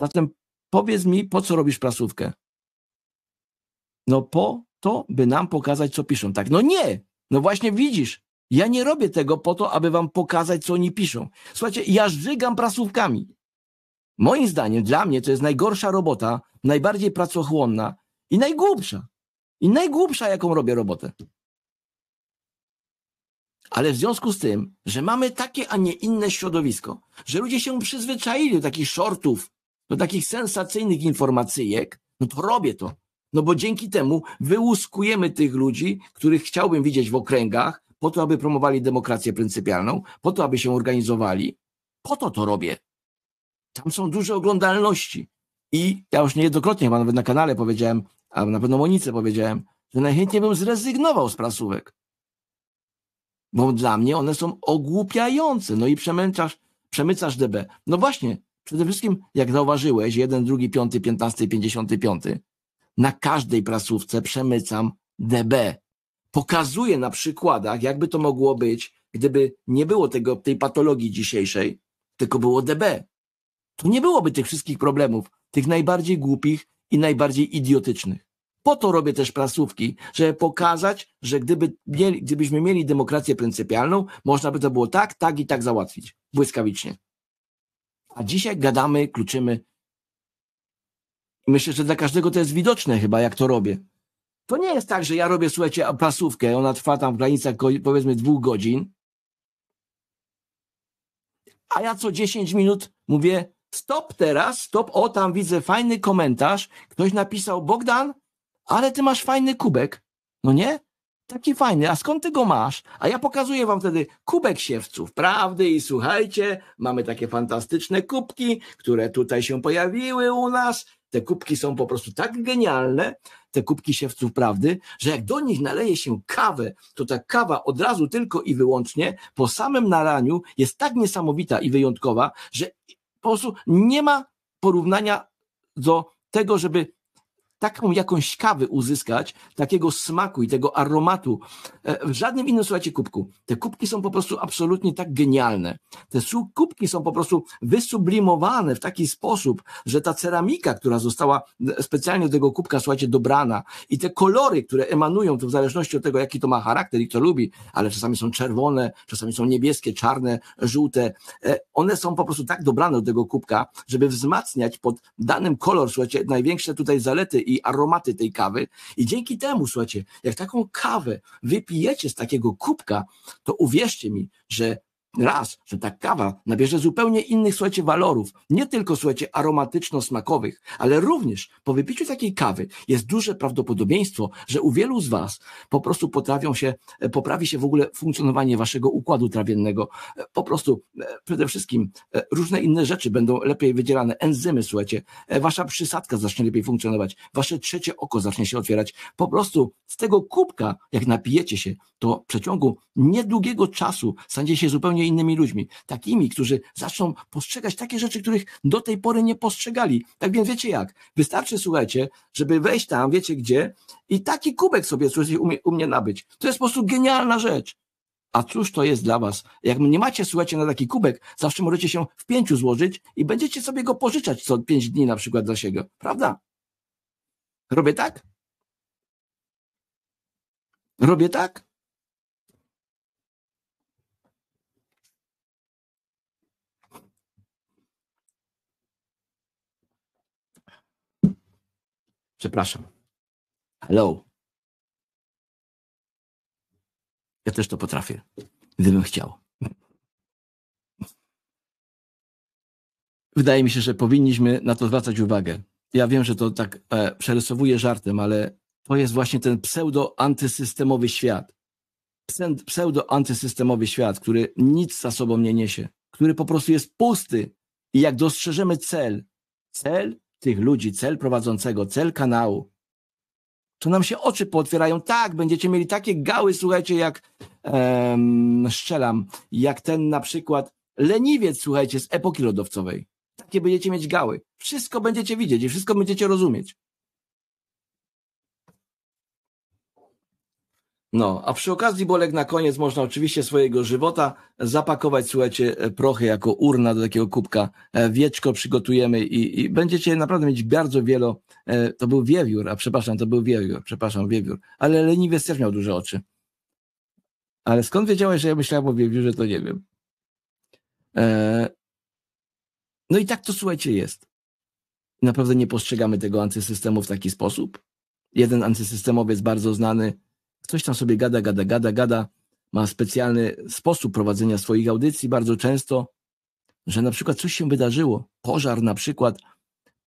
Zatem powiedz mi, po co robisz prasówkę? No po to, by nam pokazać, co piszą. Tak, no nie! No właśnie widzisz, ja nie robię tego po to, aby wam pokazać, co oni piszą. Słuchajcie, ja żygam prasówkami. Moim zdaniem, dla mnie to jest najgorsza robota, najbardziej pracochłonna i najgłupsza. I najgłupsza, jaką robię robotę. Ale w związku z tym, że mamy takie, a nie inne środowisko, że ludzie się przyzwyczaili do takich shortów, do takich sensacyjnych informacyjek, no to robię to. No bo dzięki temu wyłuskujemy tych ludzi, których chciałbym widzieć w okręgach, po to, aby promowali demokrację pryncypialną, po to, aby się organizowali. Po to to robię. Tam są duże oglądalności. I ja już niejednokrotnie chyba nawet na kanale powiedziałem, a na pewno Monice powiedziałem, że najchętniej bym zrezygnował z prasówek. Bo dla mnie one są ogłupiające. No i przemęczasz, przemycasz DB. No właśnie, Przede wszystkim, jak zauważyłeś, jeden, drugi, piąty, piętnasty, pięćdziesiąty, piąty, na każdej prasówce przemycam DB. Pokazuję na przykładach, jakby to mogło być, gdyby nie było tego, tej patologii dzisiejszej, tylko było DB. To nie byłoby tych wszystkich problemów, tych najbardziej głupich i najbardziej idiotycznych. Po to robię też prasówki, żeby pokazać, że gdyby mieli, gdybyśmy mieli demokrację pryncypialną, można by to było tak, tak i tak załatwić błyskawicznie. A dzisiaj gadamy, kluczymy. Myślę, że dla każdego to jest widoczne chyba, jak to robię. To nie jest tak, że ja robię, słuchajcie, pasówkę, ona trwa tam w granicach powiedzmy dwóch godzin, a ja co 10 minut mówię stop teraz, stop, o tam widzę fajny komentarz, ktoś napisał Bogdan, ale ty masz fajny kubek, no nie? taki fajny, a skąd ty go masz? A ja pokazuję wam wtedy kubek siewców prawdy i słuchajcie, mamy takie fantastyczne kubki, które tutaj się pojawiły u nas. Te kubki są po prostu tak genialne, te kubki siewców prawdy, że jak do nich naleje się kawę, to ta kawa od razu tylko i wyłącznie po samym naraniu jest tak niesamowita i wyjątkowa, że po prostu nie ma porównania do tego, żeby taką jakąś kawy uzyskać, takiego smaku i tego aromatu. E, w żadnym innym, słuchajcie, kubku. Te kubki są po prostu absolutnie tak genialne. Te kubki są po prostu wysublimowane w taki sposób, że ta ceramika, która została e, specjalnie do tego kubka, słuchajcie, dobrana i te kolory, które emanują, to w zależności od tego, jaki to ma charakter i kto lubi, ale czasami są czerwone, czasami są niebieskie, czarne, żółte, e, one są po prostu tak dobrane do tego kubka, żeby wzmacniać pod danym kolor, słuchajcie, największe tutaj zalety i aromaty tej kawy. I dzięki temu, słuchajcie, jak taką kawę wypijecie z takiego kubka, to uwierzcie mi, że raz, że ta kawa nabierze zupełnie innych, słuchajcie, walorów, nie tylko, słuchajcie, aromatyczno-smakowych, ale również po wypiciu takiej kawy jest duże prawdopodobieństwo, że u wielu z Was po prostu potrafią się, e, poprawi się w ogóle funkcjonowanie Waszego układu trawiennego, e, po prostu e, przede wszystkim różne inne rzeczy będą lepiej wydzielane, enzymy, słuchajcie, Wasza przysadka zacznie lepiej funkcjonować, Wasze trzecie oko zacznie się otwierać, po prostu z tego kubka, jak napijecie się, to w przeciągu niedługiego czasu stanie się zupełnie zupełnie innymi ludźmi, takimi, którzy zaczną postrzegać takie rzeczy, których do tej pory nie postrzegali. Tak więc wiecie jak, wystarczy, słuchajcie, żeby wejść tam, wiecie gdzie, i taki kubek sobie słuchajcie, umie, u mnie nabyć. To jest po prostu genialna rzecz. A cóż to jest dla was? Jak nie macie, słuchajcie, na taki kubek, zawsze możecie się w pięciu złożyć i będziecie sobie go pożyczać co pięć dni na przykład dla siebie, prawda? Robię tak? Robię tak? Przepraszam. Hello. Ja też to potrafię, gdybym chciał. Wydaje mi się, że powinniśmy na to zwracać uwagę. Ja wiem, że to tak e, przerysowuję żartem, ale to jest właśnie ten pseudo-antysystemowy świat. Pseudo-antysystemowy świat, który nic za sobą nie niesie, który po prostu jest pusty. I jak dostrzeżemy cel, cel tych ludzi, cel prowadzącego, cel kanału, to nam się oczy pootwierają. Tak, będziecie mieli takie gały, słuchajcie, jak em, szczelam, jak ten na przykład leniwiec, słuchajcie, z epoki lodowcowej. Takie będziecie mieć gały. Wszystko będziecie widzieć i wszystko będziecie rozumieć. No, a przy okazji, Bolek, na koniec można oczywiście swojego żywota zapakować, słuchajcie, e, prochy jako urna do takiego kubka. E, wieczko przygotujemy i, i będziecie naprawdę mieć bardzo wielo. E, to był wiewiór, a przepraszam, to był wiewiór, przepraszam, wiewiór. Ale leniwiec też miał duże oczy. Ale skąd wiedziałeś, że ja myślałem o wiewiórze, to nie wiem. No i tak to, słuchajcie, jest. Naprawdę nie postrzegamy tego antysystemu w taki sposób. Jeden antysystemowiec bardzo znany Ktoś tam sobie gada, gada, gada, gada. Ma specjalny sposób prowadzenia swoich audycji bardzo często, że na przykład coś się wydarzyło. Pożar na przykład,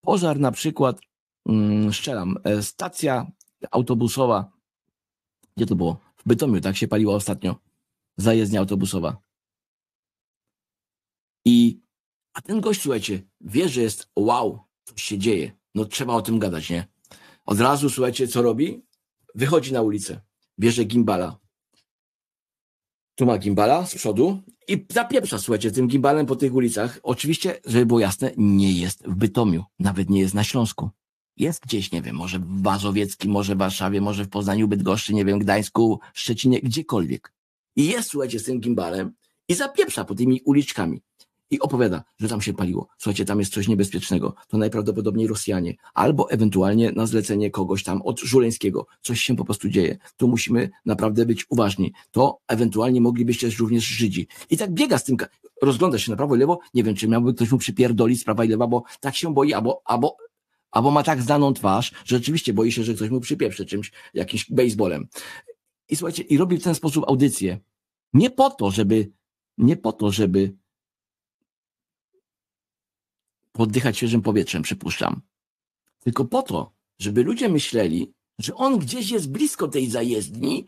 pożar na przykład, mm, szczelam, e, stacja autobusowa, gdzie to było? W Bytomiu, tak się paliła ostatnio, zajezdnia autobusowa. I a ten gość, słuchajcie, wie, że jest wow, coś się dzieje. No trzeba o tym gadać, nie? Od razu, słuchajcie, co robi? Wychodzi na ulicę bierze gimbala. Tu ma gimbala z przodu i zapieprza, słuchajcie, tym gimbalem po tych ulicach. Oczywiście, żeby było jasne, nie jest w Bytomiu, nawet nie jest na Śląsku. Jest gdzieś, nie wiem, może w Bazowieckim, może w Warszawie, może w Poznaniu, Bydgoszczy, nie wiem, Gdańsku, Szczecinie, gdziekolwiek. I jest, słuchajcie, z tym gimbalem i zapieprza po tymi uliczkami i opowiada, że tam się paliło. Słuchajcie, tam jest coś niebezpiecznego. To najprawdopodobniej Rosjanie, albo ewentualnie na zlecenie kogoś tam od Żuleńskiego. Coś się po prostu dzieje. Tu musimy naprawdę być uważni. To ewentualnie moglibyście również Żydzi. I tak biega z tym, rozgląda się na prawo i lewo. Nie wiem, czy miałby ktoś mu przypierdolić z prawa i lewa, bo tak się boi, albo, albo albo ma tak znaną twarz, że rzeczywiście boi się, że ktoś mu przypieprzy czymś, jakimś baseballem. I słuchajcie, i robi w ten sposób audycję. Nie po to, żeby, nie po to, żeby poddychać świeżym powietrzem, przypuszczam. Tylko po to, żeby ludzie myśleli, że on gdzieś jest blisko tej zajezdni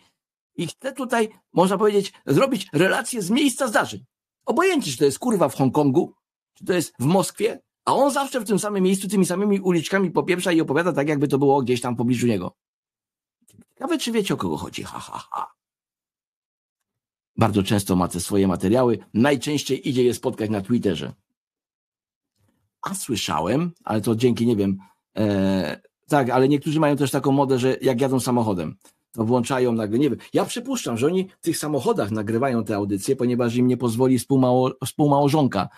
i chce tutaj, można powiedzieć, zrobić relacje z miejsca zdarzeń. Obojętnie, czy to jest kurwa w Hongkongu, czy to jest w Moskwie, a on zawsze w tym samym miejscu, tymi samymi uliczkami popieprza i opowiada tak, jakby to było gdzieś tam w pobliżu niego. Ciekawe, czy wiecie, o kogo chodzi. Ha, ha, ha. Bardzo często ma te swoje materiały. Najczęściej idzie je spotkać na Twitterze a słyszałem, ale to dzięki, nie wiem, e, tak, ale niektórzy mają też taką modę, że jak jadą samochodem, to włączają nagle, nie wiem, ja przypuszczam, że oni w tych samochodach nagrywają te audycje, ponieważ im nie pozwoli współmało, współmałżonka,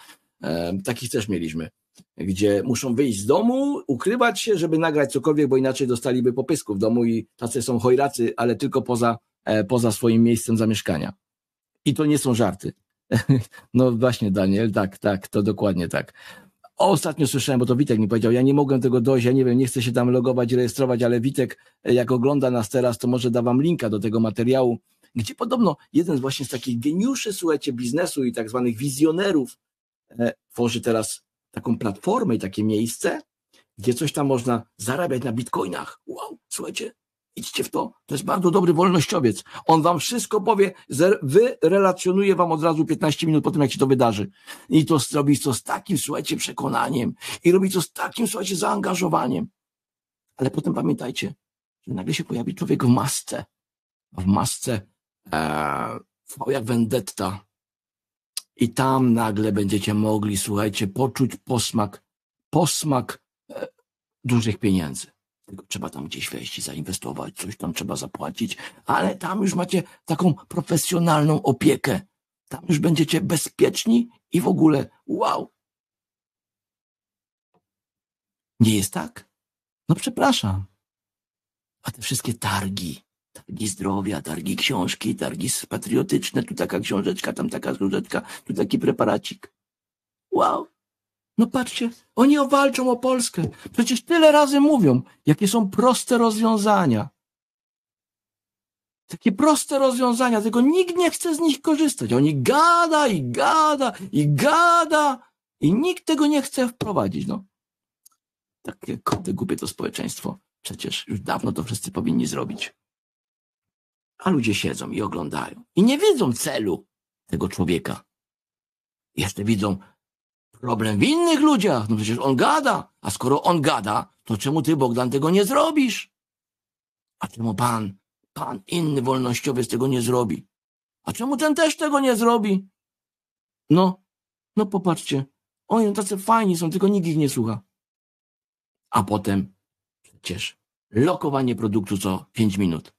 e, takich też mieliśmy, gdzie muszą wyjść z domu, ukrywać się, żeby nagrać cokolwiek, bo inaczej dostaliby popysku w domu i tacy są hojracy, ale tylko poza, e, poza swoim miejscem zamieszkania. I to nie są żarty. No właśnie, Daniel, tak, tak, to dokładnie tak. Ostatnio słyszałem, bo to Witek mi powiedział, ja nie mogłem tego dojść, ja nie wiem, nie chcę się tam logować, rejestrować, ale Witek, e, jak ogląda nas teraz, to może da wam linka do tego materiału, gdzie podobno jeden z właśnie z takich geniuszy, słuchajcie, biznesu i tak zwanych wizjonerów e, tworzy teraz taką platformę i takie miejsce, gdzie coś tam można zarabiać na bitcoinach. Wow, słuchajcie, Idźcie w to. To jest bardzo dobry wolnościowiec. On wam wszystko powie, wyrelacjonuje wam od razu 15 minut po tym, jak się to wydarzy. I to robi to z takim, słuchajcie, przekonaniem. I robi to z takim, słuchajcie, zaangażowaniem. Ale potem pamiętajcie, że nagle się pojawi człowiek w masce. W masce e, v jak vendetta. I tam nagle będziecie mogli, słuchajcie, poczuć posmak, posmak e, dużych pieniędzy tylko trzeba tam gdzieś wejść i zainwestować, coś tam trzeba zapłacić, ale tam już macie taką profesjonalną opiekę. Tam już będziecie bezpieczni i w ogóle wow. Nie jest tak? No przepraszam. A te wszystkie targi, targi zdrowia, targi książki, targi patriotyczne, tu taka książeczka, tam taka książeczka, tu taki preparacik. Wow. No patrzcie, oni walczą o Polskę. Przecież tyle razy mówią, jakie są proste rozwiązania. Takie proste rozwiązania, tylko nikt nie chce z nich korzystać. Oni gada i gada i gada i nikt tego nie chce wprowadzić. No. Takie koty głupie to społeczeństwo. Przecież już dawno to wszyscy powinni zrobić. A ludzie siedzą i oglądają i nie widzą celu tego człowieka. Jeszcze widzą, Problem w innych ludziach. No przecież on gada. A skoro on gada, to czemu ty, Bogdan, tego nie zrobisz? A czemu pan, pan inny wolnościowiec tego nie zrobi? A czemu ten też tego nie zrobi? No, no popatrzcie. Oni tacy fajni są, tylko nikt ich nie słucha. A potem przecież lokowanie produktu co 5 minut.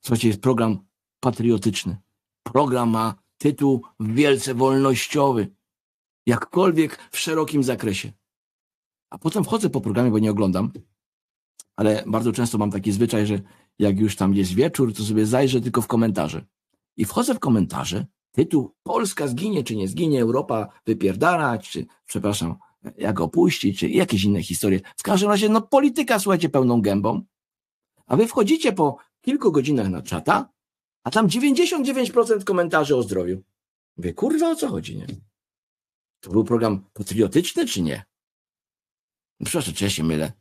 Słuchajcie, jest program patriotyczny. Program ma tytuł wielce wolnościowy, jakkolwiek w szerokim zakresie. A potem wchodzę po programie, bo nie oglądam, ale bardzo często mam taki zwyczaj, że jak już tam jest wieczór, to sobie zajrzę tylko w komentarze. I wchodzę w komentarze, tytuł Polska zginie czy nie zginie, Europa wypierdalać, czy przepraszam, jak opuści, czy jakieś inne historie. W każdym razie, no polityka, słuchajcie, pełną gębą. A wy wchodzicie po kilku godzinach na czata a tam 99% komentarzy o zdrowiu. Mówię, kurwa, o co chodzi, nie? To był program patriotyczny, czy nie? No Przepraszam, czy ja się mylę?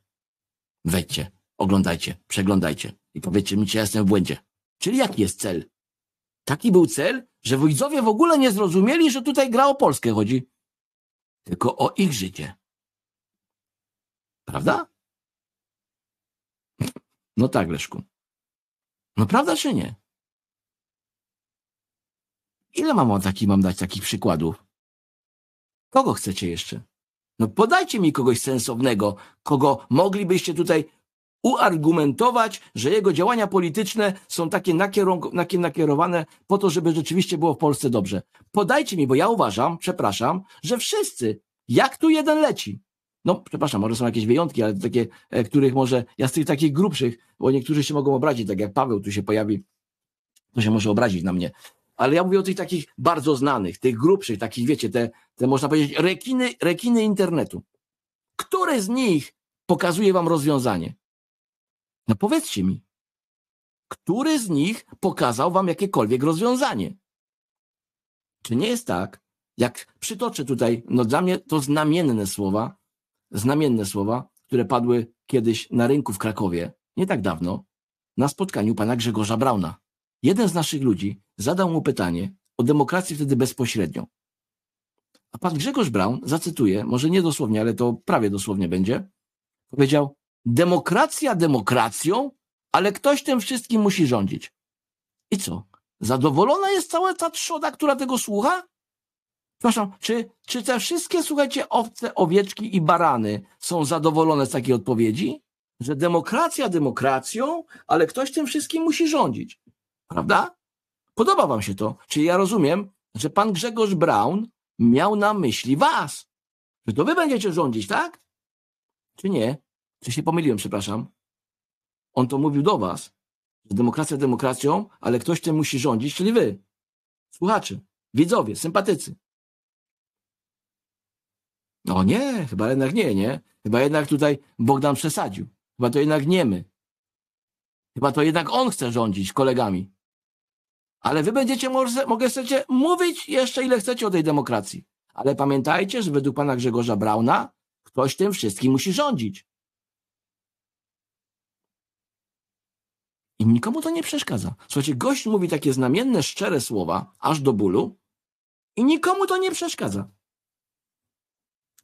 Wejdźcie, oglądajcie, przeglądajcie i powiedzcie mi, czy ja jestem w błędzie. Czyli jaki jest cel? Taki był cel, że widzowie w ogóle nie zrozumieli, że tutaj gra o Polskę chodzi. Tylko o ich życie. Prawda? No tak, Leszku. No prawda czy nie? Ile mam, taki, mam dać takich przykładów? Kogo chcecie jeszcze? No podajcie mi kogoś sensownego, kogo moglibyście tutaj uargumentować, że jego działania polityczne są takie nakierowane po to, żeby rzeczywiście było w Polsce dobrze. Podajcie mi, bo ja uważam, przepraszam, że wszyscy, jak tu jeden leci. No, przepraszam, może są jakieś wyjątki, ale takie, e, których może, ja z tych takich grubszych, bo niektórzy się mogą obrazić, tak jak Paweł tu się pojawi, to się może obrazić na mnie ale ja mówię o tych takich bardzo znanych, tych grubszych, takich, wiecie, te, te można powiedzieć, rekiny, rekiny internetu. Które z nich pokazuje wam rozwiązanie? No powiedzcie mi, który z nich pokazał wam jakiekolwiek rozwiązanie? Czy nie jest tak, jak przytoczę tutaj, no dla mnie to znamienne słowa, znamienne słowa, które padły kiedyś na rynku w Krakowie, nie tak dawno, na spotkaniu pana Grzegorza Brauna. Jeden z naszych ludzi zadał mu pytanie o demokrację wtedy bezpośrednią. A pan Grzegorz Braun, zacytuję, może nie dosłownie, ale to prawie dosłownie będzie, powiedział: Demokracja demokracją, ale ktoś tym wszystkim musi rządzić. I co? Zadowolona jest cała ta trzoda, która tego słucha? Przepraszam, czy, czy te wszystkie, słuchajcie, owce, owieczki i barany są zadowolone z takiej odpowiedzi? Że demokracja demokracją, ale ktoś tym wszystkim musi rządzić. Prawda? Podoba wam się to. Czyli ja rozumiem, że pan Grzegorz Brown miał na myśli was. Że to wy będziecie rządzić, tak? Czy nie? Czy się pomyliłem, przepraszam? On to mówił do was, że demokracja demokracją, ale ktoś tym musi rządzić, czyli wy. Słuchacze, widzowie, sympatycy. No nie, chyba jednak nie, nie? Chyba jednak tutaj Bogdan przesadził. Chyba to jednak nie my. Chyba to jednak on chce rządzić kolegami. Ale wy będziecie, może, mogę chcecie mówić jeszcze ile chcecie o tej demokracji. Ale pamiętajcie, że według pana Grzegorza Brauna ktoś tym wszystkim musi rządzić. I nikomu to nie przeszkadza. Słuchajcie, gość mówi takie znamienne, szczere słowa, aż do bólu, i nikomu to nie przeszkadza.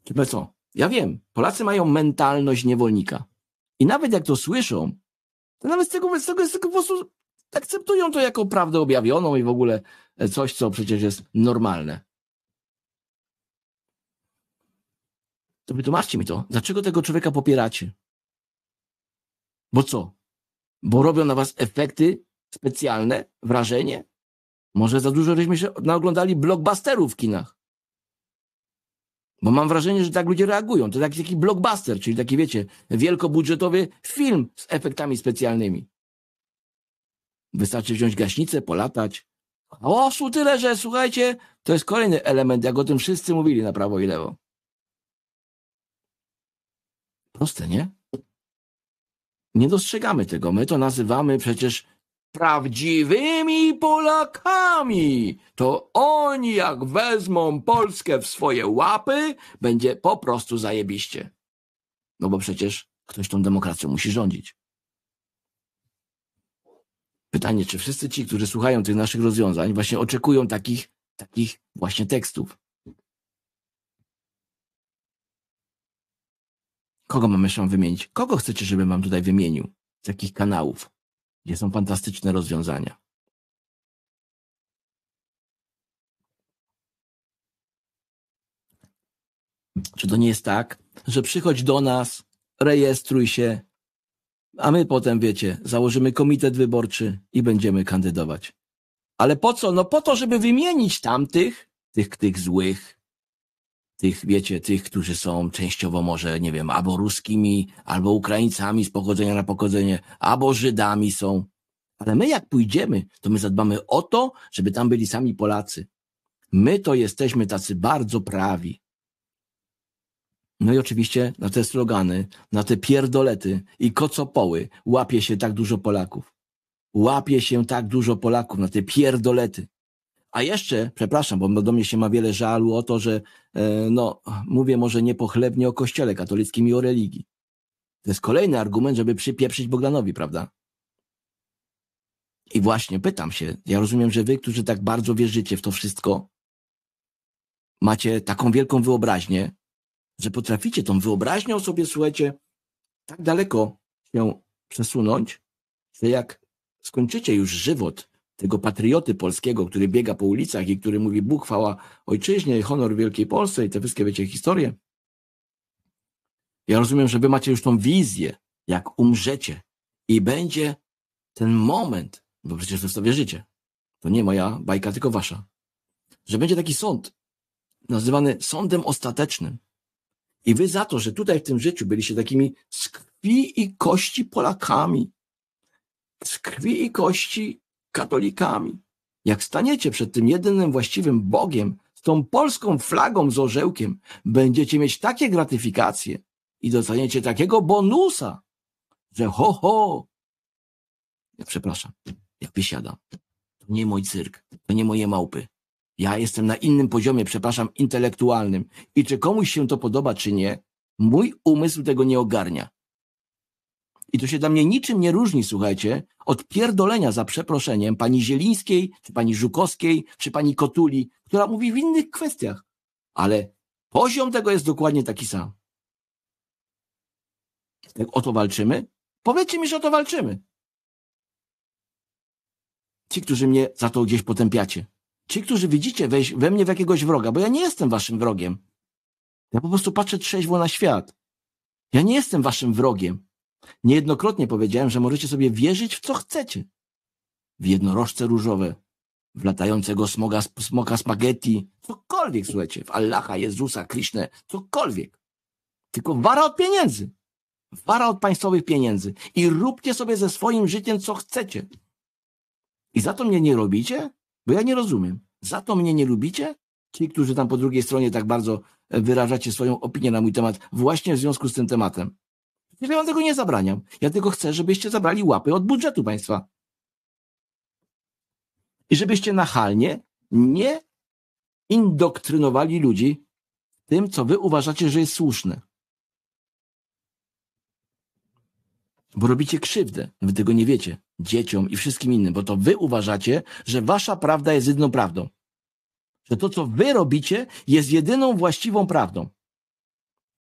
Chyba co? Ja wiem, Polacy mają mentalność niewolnika. I nawet jak to słyszą, to nawet z tego, z tego jest tylko po prostu akceptują to jako prawdę objawioną i w ogóle e, coś, co przecież jest normalne. To wytłumaczcie mi to. Dlaczego tego człowieka popieracie? Bo co? Bo robią na was efekty specjalne, wrażenie? Może za dużo żeśmy się naoglądali blockbusterów w kinach. Bo mam wrażenie, że tak ludzie reagują. To taki, taki blockbuster, czyli taki, wiecie, wielkobudżetowy film z efektami specjalnymi. Wystarczy wziąć gaśnicę, polatać. Chaosu tyle, że słuchajcie, to jest kolejny element, jak o tym wszyscy mówili na prawo i lewo. Proste, nie? Nie dostrzegamy tego. My to nazywamy przecież prawdziwymi Polakami. To oni, jak wezmą Polskę w swoje łapy, będzie po prostu zajebiście. No bo przecież ktoś tą demokracją musi rządzić. Pytanie, czy wszyscy ci, którzy słuchają tych naszych rozwiązań, właśnie oczekują takich, takich właśnie tekstów? Kogo mam jeszcze wymienić? Kogo chcecie, żebym wam tutaj wymienił? Z jakich kanałów, gdzie są fantastyczne rozwiązania? Czy to nie jest tak, że przychodź do nas, rejestruj się, a my potem, wiecie, założymy komitet wyborczy i będziemy kandydować. Ale po co? No po to, żeby wymienić tamtych, tych, tych złych, tych, wiecie, tych, którzy są częściowo może, nie wiem, albo ruskimi, albo Ukraińcami z pochodzenia na pochodzenie, albo Żydami są. Ale my jak pójdziemy, to my zadbamy o to, żeby tam byli sami Polacy. My to jesteśmy tacy bardzo prawi. No i oczywiście na te slogany, na te pierdolety i kocopoły łapie się tak dużo Polaków. Łapie się tak dużo Polaków na te pierdolety. A jeszcze, przepraszam, bo do mnie się ma wiele żalu o to, że e, no, mówię może niepochlebnie o kościele katolickim i o religii. To jest kolejny argument, żeby przypieprzyć Bogdanowi, prawda? I właśnie pytam się, ja rozumiem, że wy, którzy tak bardzo wierzycie w to wszystko, macie taką wielką wyobraźnię, że potraficie tą wyobraźnią sobie, słuchajcie, tak daleko się przesunąć, że jak skończycie już żywot tego patrioty polskiego, który biega po ulicach i który mówi Bóg, chwała ojczyźnie, honor wielkiej Polsce i te wszystkie, wiecie, historie. Ja rozumiem, że wy macie już tą wizję, jak umrzecie i będzie ten moment, bo przecież wy w to wierzycie. To nie moja bajka, tylko wasza. Że będzie taki sąd, nazywany sądem ostatecznym, i wy za to, że tutaj w tym życiu byliście takimi z krwi i kości Polakami, z krwi i kości katolikami, jak staniecie przed tym jedynym właściwym Bogiem, z tą polską flagą z orzełkiem, będziecie mieć takie gratyfikacje i dostaniecie takiego bonusa, że ho, ho. Ja przepraszam, ja wysiadam. To nie mój cyrk, to nie moje małpy. Ja jestem na innym poziomie, przepraszam, intelektualnym. I czy komuś się to podoba, czy nie, mój umysł tego nie ogarnia. I to się dla mnie niczym nie różni, słuchajcie, od pierdolenia za przeproszeniem pani Zielińskiej, czy pani Żukowskiej, czy pani Kotuli, która mówi w innych kwestiach. Ale poziom tego jest dokładnie taki sam. O to walczymy? Powiedzcie mi, że o to walczymy. Ci, którzy mnie za to gdzieś potępiacie ci, którzy widzicie weź we mnie w jakiegoś wroga, bo ja nie jestem waszym wrogiem. Ja po prostu patrzę trzeźwo na świat. Ja nie jestem waszym wrogiem. Niejednokrotnie powiedziałem, że możecie sobie wierzyć w co chcecie. W jednorożce różowe, w latającego smoga, smoka spaghetti, cokolwiek, słuchajcie, w Allaha, Jezusa, Krishnę, cokolwiek. Tylko wara od pieniędzy. Wara od państwowych pieniędzy. I róbcie sobie ze swoim życiem, co chcecie. I za to mnie nie robicie? Bo ja nie rozumiem. Za to mnie nie lubicie? Ci, którzy tam po drugiej stronie tak bardzo e, wyrażacie swoją opinię na mój temat, właśnie w związku z tym tematem. Ja wam tego nie zabraniam. Ja tylko chcę, żebyście zabrali łapy od budżetu państwa. I żebyście nachalnie nie indoktrynowali ludzi tym, co wy uważacie, że jest słuszne. Bo robicie krzywdę, wy tego nie wiecie dzieciom i wszystkim innym, bo to wy uważacie, że wasza prawda jest jedyną prawdą. Że to, co wy robicie, jest jedyną właściwą prawdą.